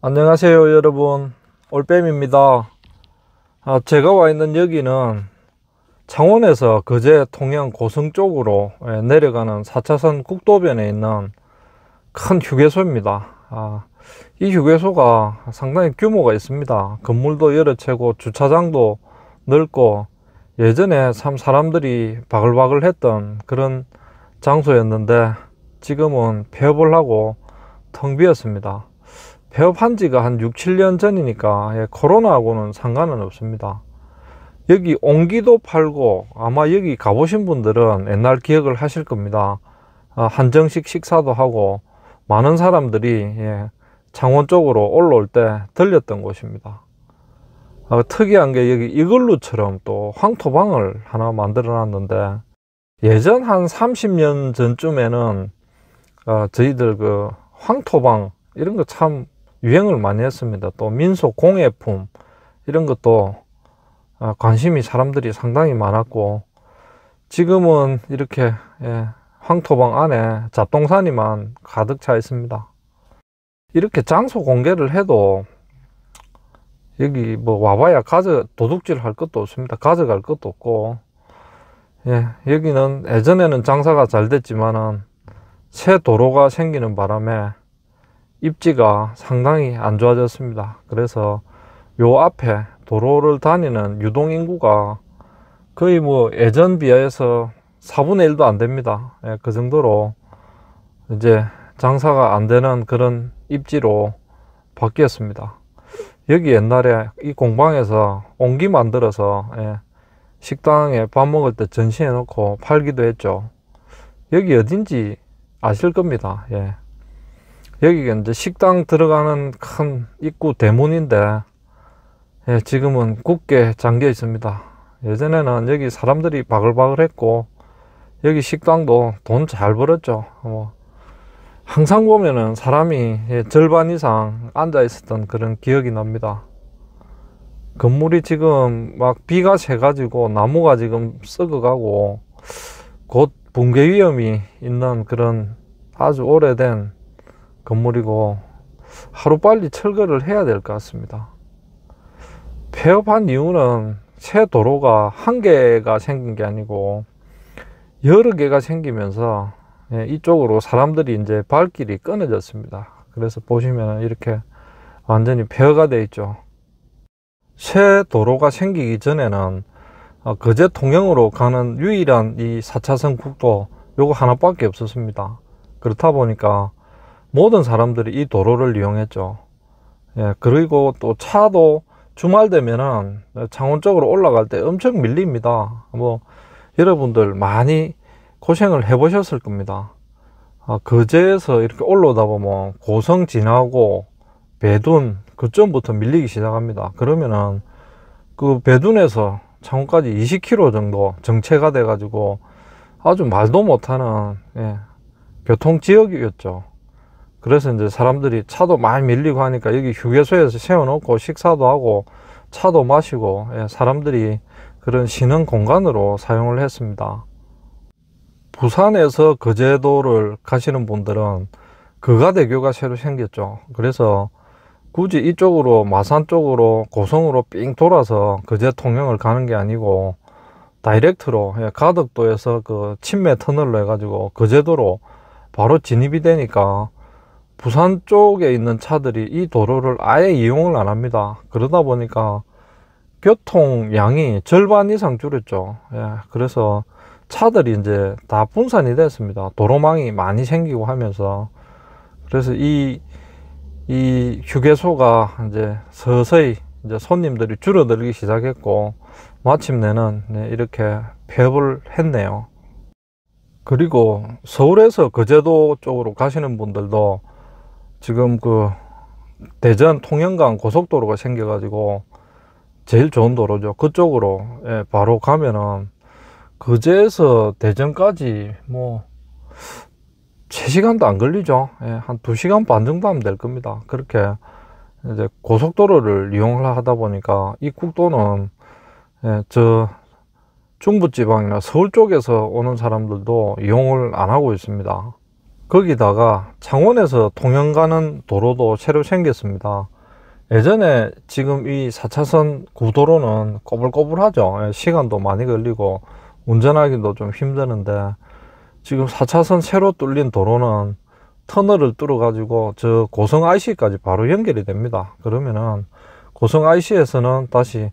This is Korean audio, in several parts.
안녕하세요 여러분 올빼미입니다 아, 제가 와 있는 여기는 창원에서 거제 통영 고성 쪽으로 예, 내려가는 4차선 국도변에 있는 큰 휴게소입니다 아, 이 휴게소가 상당히 규모가 있습니다 건물도 여러 채고 주차장도 넓고 예전에 참 사람들이 바글바글 했던 그런 장소였는데 지금은 폐업을 하고 텅 비었습니다 폐업한 지가 한 6, 7년 전이니까 예, 코로나하고는 상관은 없습니다. 여기 옹기도 팔고 아마 여기 가보신 분들은 옛날 기억을 하실 겁니다. 아, 한정식 식사도 하고 많은 사람들이 예, 창원 쪽으로 올라올 때 들렸던 곳입니다. 아, 특이한 게 여기 이글루처럼 또 황토방을 하나 만들어 놨는데 예전 한 30년 전쯤에는 아, 저희들 그 황토방 이런 거참 유행을 많이 했습니다. 또 민속 공예품 이런 것도 아, 관심이 사람들이 상당히 많았고 지금은 이렇게 예, 황토방 안에 잡동사니만 가득 차 있습니다. 이렇게 장소 공개를 해도 여기 뭐 와봐야 가져 도둑질 할 것도 없습니다. 가져갈 것도 없고 예, 여기는 예전에는 장사가 잘 됐지만은 새 도로가 생기는 바람에 입지가 상당히 안 좋아졌습니다. 그래서 요 앞에 도로를 다니는 유동인구가 거의 뭐 예전 비하해서 4분의 1도 안 됩니다. 예, 그 정도로 이제 장사가 안 되는 그런 입지로 바뀌었습니다. 여기 옛날에 이 공방에서 옹기 만들어서 예, 식당에 밥 먹을 때 전시해 놓고 팔기도 했죠. 여기 어딘지 아실 겁니다. 예. 여기가 이제 식당 들어가는 큰 입구 대문인데 예, 지금은 굳게 잠겨 있습니다 예전에는 여기 사람들이 바글바글 했고 여기 식당도 돈 잘 벌었죠 뭐 항상 보면은 사람이 예, 절반 이상 앉아 있었던 그런 기억이 납니다 건물이 지금 막 비가 새 가지고 나무가 지금 썩어 가고 곧 붕괴 위험이 있는 그런 아주 오래된 건물이고 하루빨리 철거를 해야 될 것 같습니다. 폐업한 이유는 새 도로가 한 개가 생긴 게 아니고 여러 개가 생기면서 예, 이쪽으로 사람들이 이제 발길이 끊어졌습니다. 그래서 보시면 이렇게 완전히 폐허가 되어 있죠. 새 도로가 생기기 전에는 어, 거제 통영으로 가는 유일한 이 4차선 국도 요거 하나밖에 없었습니다. 그렇다 보니까 모든 사람들이 이 도로를 이용했죠. 예, 그리고 또 차도 주말 되면은 창원 쪽으로 올라갈 때 엄청 밀립니다. 뭐 여러분들 많이 고생을 해보셨을 겁니다. 아, 거제에서 이렇게 올라오다 보면 고성 지나고 배둔 그점부터 밀리기 시작합니다. 그러면은 그 배둔에서 창원까지 20km 정도 정체가 돼가지고 아주 말도 못하는 예, 교통 지역이었죠. 그래서 이제 사람들이 차도 많이 밀리고 하니까 여기 휴게소에서 세워놓고 식사도 하고 차도 마시고 예, 사람들이 그런 쉬는 공간으로 사용을 했습니다. 부산에서 거제도를 가시는 분들은 그가대교가 새로 생겼죠. 그래서 굳이 이쪽으로 마산 쪽으로 고성으로 삥 돌아서 거제 통영을 가는 게 아니고 다이렉트로 예, 가덕도에서 그침매 터널로 해가지고 거제도로 바로 진입이 되니까 부산 쪽에 있는 차들이 이 도로를 아예 이용을 안 합니다. 그러다 보니까 교통량이 절반 이상 줄었죠 예, 그래서 차들이 이제 다 분산이 됐습니다. 도로망이 많이 생기고 하면서. 그래서 이, 이 휴게소가 이제 서서히 이제 손님들이 줄어들기 시작했고, 마침내는 네, 이렇게 폐업을 했네요. 그리고 서울에서 거제도 쪽으로 가시는 분들도 지금 그 대전 통영강 고속도로가 생겨가지고 제일 좋은 도로죠. 그쪽으로 예, 바로 가면은 그제에서 대전까지 뭐 3시간도 안 걸리죠. 예, 한 2시간 반 정도 하면 될 겁니다. 그렇게 이제 고속도로를 이용을 하다 보니까 이 국도는 예, 저 중부지방이나 서울 쪽에서 오는 사람들도 이용을 안 하고 있습니다. 거기다가 창원에서 통영 가는 도로도 새로 생겼습니다 예전에 지금 이 4차선 구도로는 꼬불꼬불하죠 예, 시간도 많이 걸리고 운전하기도 좀 힘드는데 지금 4차선 새로 뚫린 도로는 터널을 뚫어 가지고 저 고성 IC까지 바로 연결이 됩니다 그러면은 고성 IC에서는 다시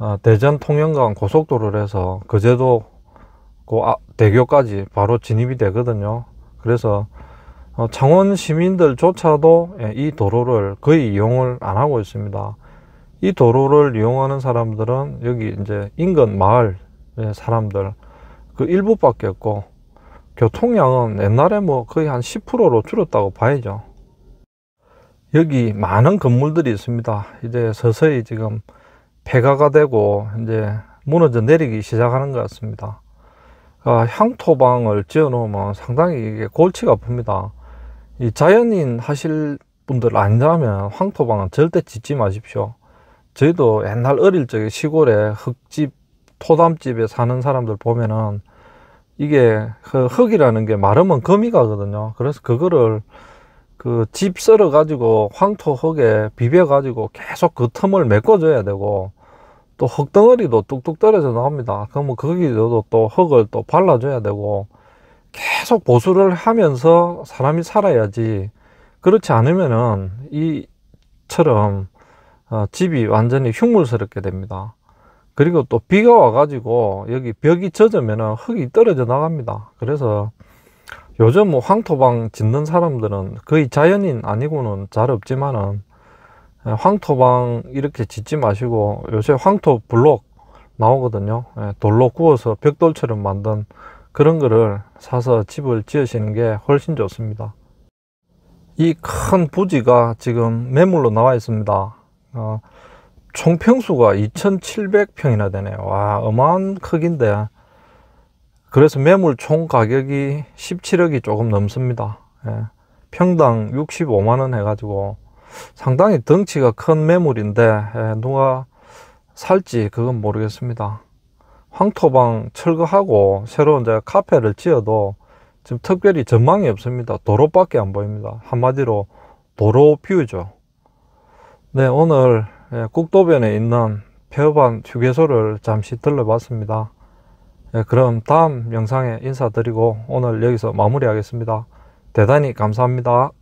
어, 대전 통영간 고속도로를 해서 그제도그 아, 대교까지 바로 진입이 되거든요 그래서 어, 창원 시민들조차도 예, 이 도로를 거의 이용을 안 하고 있습니다. 이 도로를 이용하는 사람들은 여기 이제 인근 마을 예, 사람들 그 일부밖에 없고 교통량은 옛날에 뭐 거의 한 10%로 줄었다고 봐야죠. 여기 많은 건물들이 있습니다. 이제 서서히 지금 폐가가 되고 이제 무너져 내리기 시작하는 것 같습니다. 아, 향토방을 지어 놓으면 상당히 이게 골치가 아픕니다 이 자연인 하실 분들 아니라면 황토방은 절대 짓지 마십시오 저희도 옛날 어릴 적에 시골에 흙집 토담집에 사는 사람들 보면은 이게 그 흙이라는 게 마르면 거미 가거든요 그래서 그거를 그 집 썰어 가지고 황토 흙에 비벼 가지고 계속 그 틈을 메꿔 줘야 되고 또 흙덩어리도 뚝뚝 떨어져 나옵니다. 그럼 뭐 거기도 또 흙을 또 발라줘야 되고 계속 보수를 하면서 사람이 살아야지 그렇지 않으면은 이처럼 어, 집이 완전히 흉물스럽게 됩니다. 그리고 또 비가 와가지고 여기 벽이 젖으면 흙이 떨어져 나갑니다. 그래서 요즘 뭐 황토방 짓는 사람들은 거의 자연인 아니고는 잘 없지만은 예, 황토방 이렇게 짓지 마시고 요새 황토 블록 나오거든요 예, 돌로 구워서 벽돌처럼 만든 그런 거를 사서 집을 지으시는 게 훨씬 좋습니다 이 큰 부지가 지금 매물로 나와 있습니다 어, 총 평수가 2700평이나 되네요 와 어마한 크기인데 그래서 매물 총 가격이 17억이 조금 넘습니다 예, 평당 65만원 해가지고 상당히 덩치가 큰 매물인데 누가 살지 그건 모르겠습니다. 황토방 철거하고 새로운 카페를 지어도 지금 특별히 전망이 없습니다. 도로밖에 안 보입니다. 한마디로 도로 뷰죠. 네, 오늘 국도변에 있는 폐업한 휴게소를 잠시 들러봤습니다. 그럼 다음 영상에 인사드리고 오늘 여기서 마무리하겠습니다. 대단히 감사합니다.